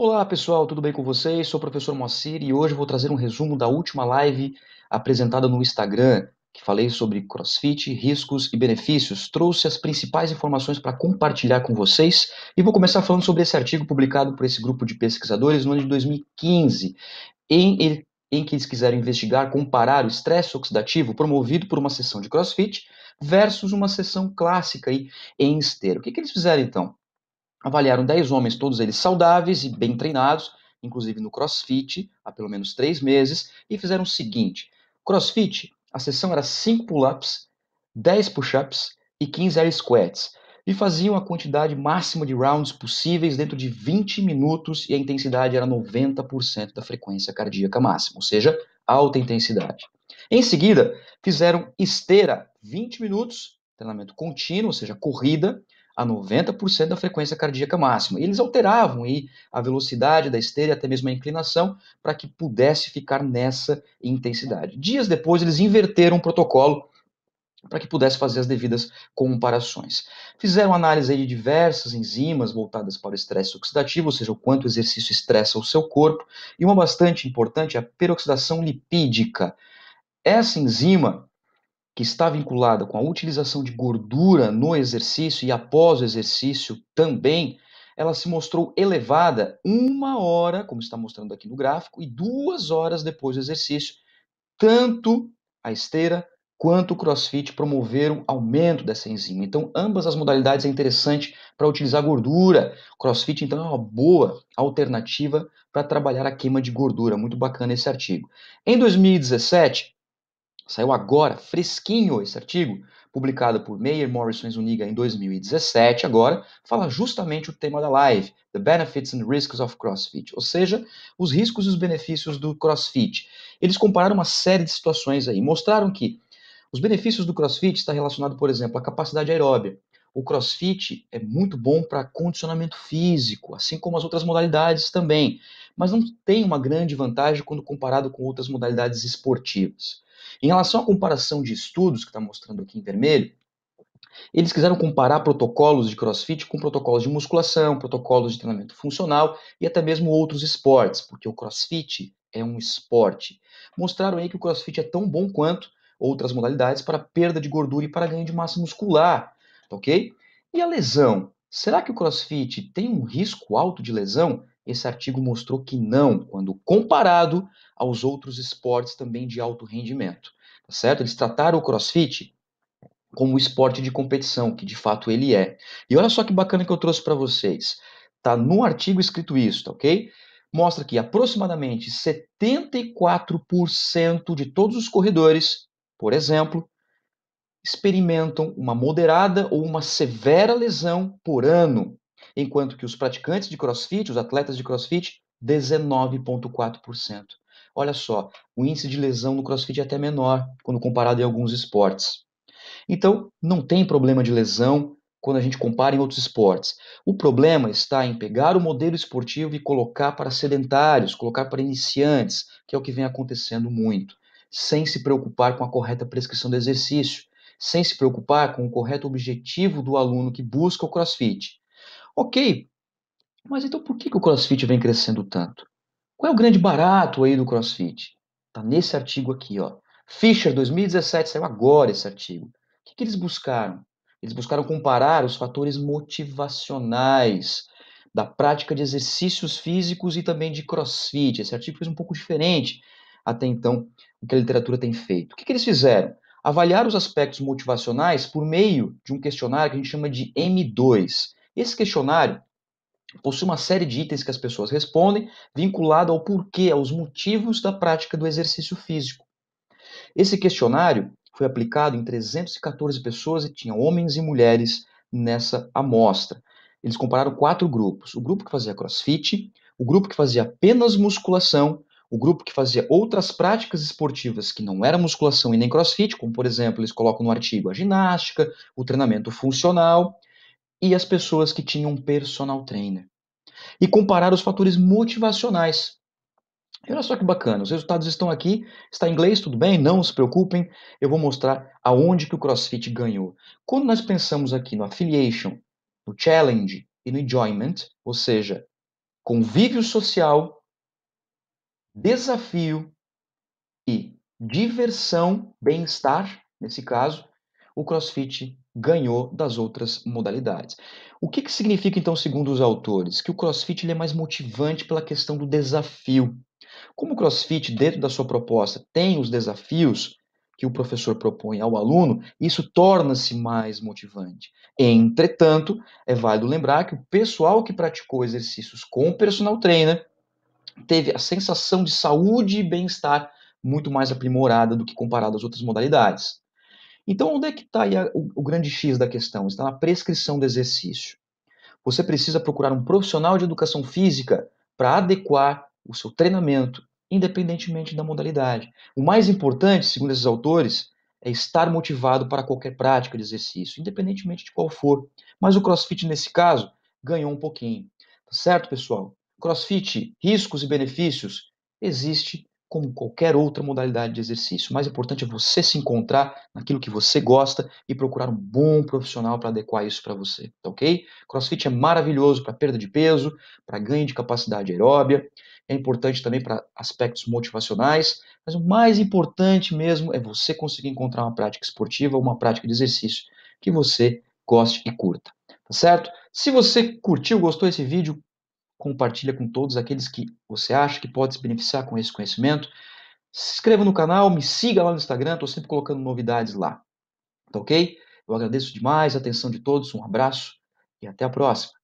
Olá pessoal, tudo bem com vocês? Sou o professor Moacir e hoje vou trazer um resumo da última live apresentada no Instagram, que falei sobre crossfit, riscos e benefícios. Trouxe as principais informações para compartilhar com vocês e vou começar falando sobre esse artigo publicado por esse grupo de pesquisadores no ano de 2015, em, em que eles quiseram investigar, comparar o estresse oxidativo promovido por uma sessão de crossfit versus uma sessão clássica em esteira. O que, que eles fizeram então? Avaliaram 10 homens, todos eles saudáveis e bem treinados, inclusive no crossfit, há pelo menos 3 meses, e fizeram o seguinte: crossfit, a sessão era 5 pull-ups, 10 push-ups e 15 air squats, e faziam a quantidade máxima de rounds possíveis dentro de 20 minutos e a intensidade era 90% da frequência cardíaca máxima, ou seja, alta intensidade. Em seguida, fizeram esteira 20 minutos, treinamento contínuo, ou seja, corrida, a 90% da frequência cardíaca máxima. E eles alteravam aí a velocidade da esteira, até mesmo a inclinação, para que pudesse ficar nessa intensidade. Dias depois, eles inverteram o protocolo para que pudesse fazer as devidas comparações. Fizeram análise de diversas enzimas voltadas para o estresse oxidativo, ou seja, o quanto o exercício estressa o seu corpo, e uma bastante importante é a peroxidação lipídica. Essa enzima que está vinculada com a utilização de gordura no exercício e após o exercício também, ela se mostrou elevada uma hora, como está mostrando aqui no gráfico, e duas horas depois do exercício. Tanto a esteira quanto o crossfit promoveram aumento dessa enzima. Então, ambas as modalidades é interessante para utilizar gordura. Crossfit, então, é uma boa alternativa para trabalhar a queima de gordura. Muito bacana esse artigo. Em 2017, Saiu agora, fresquinho esse artigo, publicado por Mayer Morrison Zuniga em 2017, agora, fala justamente o tema da live, The Benefits and Risks of CrossFit, ou seja, os riscos e os benefícios do CrossFit. Eles compararam uma série de situações aí, mostraram que os benefícios do CrossFit está relacionado, por exemplo, à capacidade aeróbica o crossfit é muito bom para condicionamento físico, assim como as outras modalidades também, mas não tem uma grande vantagem quando comparado com outras modalidades esportivas. Em relação à comparação de estudos, que está mostrando aqui em vermelho, eles quiseram comparar protocolos de crossfit com protocolos de musculação, protocolos de treinamento funcional e até mesmo outros esportes, porque o crossfit é um esporte. Mostraram aí que o crossfit é tão bom quanto outras modalidades para perda de gordura e para ganho de massa muscular ok? E a lesão? Será que o crossfit tem um risco alto de lesão? Esse artigo mostrou que não, quando comparado aos outros esportes também de alto rendimento, tá certo? Eles trataram o crossfit como esporte de competição, que de fato ele é. E olha só que bacana que eu trouxe para vocês. Tá no artigo escrito isso, tá ok? Mostra que aproximadamente 74% de todos os corredores, por exemplo, experimentam uma moderada ou uma severa lesão por ano, enquanto que os praticantes de crossfit, os atletas de crossfit, 19,4%. Olha só, o índice de lesão no crossfit é até menor quando comparado em alguns esportes. Então, não tem problema de lesão quando a gente compara em outros esportes. O problema está em pegar o modelo esportivo e colocar para sedentários, colocar para iniciantes, que é o que vem acontecendo muito, sem se preocupar com a correta prescrição do exercício sem se preocupar com o correto objetivo do aluno que busca o crossfit. Ok, mas então por que, que o crossfit vem crescendo tanto? Qual é o grande barato aí do crossfit? Está nesse artigo aqui, ó. Fischer, 2017, saiu agora esse artigo. O que, que eles buscaram? Eles buscaram comparar os fatores motivacionais da prática de exercícios físicos e também de crossfit. Esse artigo fez um pouco diferente até então do que a literatura tem feito. O que, que eles fizeram? avaliar os aspectos motivacionais por meio de um questionário que a gente chama de M2. Esse questionário possui uma série de itens que as pessoas respondem, vinculado ao porquê, aos motivos da prática do exercício físico. Esse questionário foi aplicado em 314 pessoas e tinha homens e mulheres nessa amostra. Eles compararam quatro grupos: o grupo que fazia crossfit, o grupo que fazia apenas musculação o grupo que fazia outras práticas esportivas que não era musculação e nem crossfit, como por exemplo, eles colocam no artigo a ginástica, o treinamento funcional, e as pessoas que tinham personal trainer. E comparar os fatores motivacionais. E olha só que bacana, os resultados estão aqui, está em inglês, tudo bem? Não se preocupem, eu vou mostrar aonde que o CrossFit ganhou. Quando nós pensamos aqui no affiliation, no challenge e no enjoyment, ou seja, convívio social desafio e diversão, bem-estar, nesse caso, o CrossFit ganhou das outras modalidades. O que, que significa, então, segundo os autores? Que o CrossFit é mais motivante pela questão do desafio. Como o CrossFit, dentro da sua proposta, tem os desafios que o professor propõe ao aluno, isso torna-se mais motivante. Entretanto, é válido lembrar que o pessoal que praticou exercícios com o personal trainer teve a sensação de saúde e bem-estar muito mais aprimorada do que comparado às outras modalidades. Então, onde é que está o, o grande X da questão? Está na prescrição do exercício. Você precisa procurar um profissional de educação física para adequar o seu treinamento, independentemente da modalidade. O mais importante, segundo esses autores, é estar motivado para qualquer prática de exercício, independentemente de qual for. Mas o CrossFit, nesse caso, ganhou um pouquinho. Tá certo, pessoal? Crossfit, riscos e benefícios, existe como qualquer outra modalidade de exercício. O mais importante é você se encontrar naquilo que você gosta e procurar um bom profissional para adequar isso para você, tá ok? CrossFit é maravilhoso para perda de peso, para ganho de capacidade aeróbia, é importante também para aspectos motivacionais, mas o mais importante mesmo é você conseguir encontrar uma prática esportiva, uma prática de exercício que você goste e curta, tá certo? Se você curtiu, gostou desse vídeo, compartilha com todos aqueles que você acha que pode se beneficiar com esse conhecimento. Se inscreva no canal, me siga lá no Instagram, estou sempre colocando novidades lá. Tá ok? Eu agradeço demais a atenção de todos, um abraço e até a próxima.